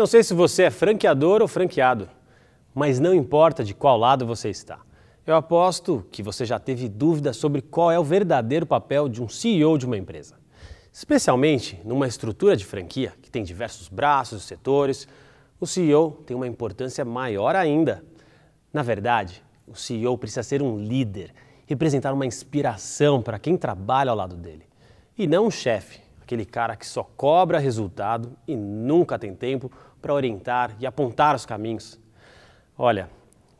Não sei se você é franqueador ou franqueado, mas não importa de qual lado você está. Eu aposto que você já teve dúvidas sobre qual é o verdadeiro papel de um CEO de uma empresa. Especialmente numa estrutura de franquia, que tem diversos braços e setores, o CEO tem uma importância maior ainda. Na verdade, o CEO precisa ser um líder, representar uma inspiração para quem trabalha ao lado dele, e não um chefe aquele cara que só cobra resultado e nunca tem tempo para orientar e apontar os caminhos. Olha,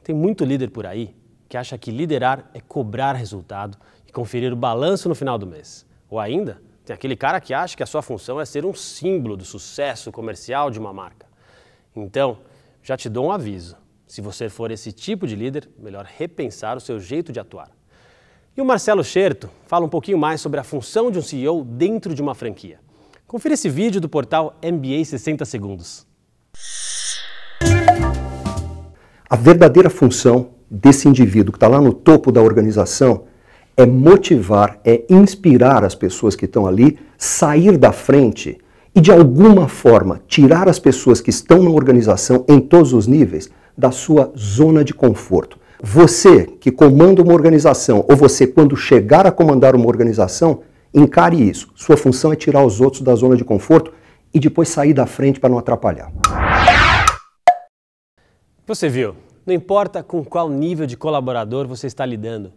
tem muito líder por aí que acha que liderar é cobrar resultado e conferir o balanço no final do mês. Ou ainda, tem aquele cara que acha que a sua função é ser um símbolo do sucesso comercial de uma marca. Então, já te dou um aviso. Se você for esse tipo de líder, melhor repensar o seu jeito de atuar. E o Marcelo Scherto fala um pouquinho mais sobre a função de um CEO dentro de uma franquia. Confira esse vídeo do portal MBA 60 Segundos. A verdadeira função desse indivíduo que está lá no topo da organização é motivar, é inspirar as pessoas que estão ali, sair da frente e, de alguma forma, tirar as pessoas que estão na organização em todos os níveis da sua zona de conforto. Você que comanda uma organização, ou você quando chegar a comandar uma organização, encare isso. Sua função é tirar os outros da zona de conforto e depois sair da frente para não atrapalhar. Você viu? Não importa com qual nível de colaborador você está lidando,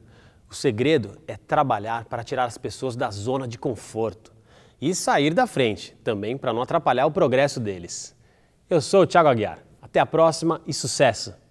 o segredo é trabalhar para tirar as pessoas da zona de conforto e sair da frente, também para não atrapalhar o progresso deles. Eu sou o Thiago Aguiar. Até a próxima e sucesso!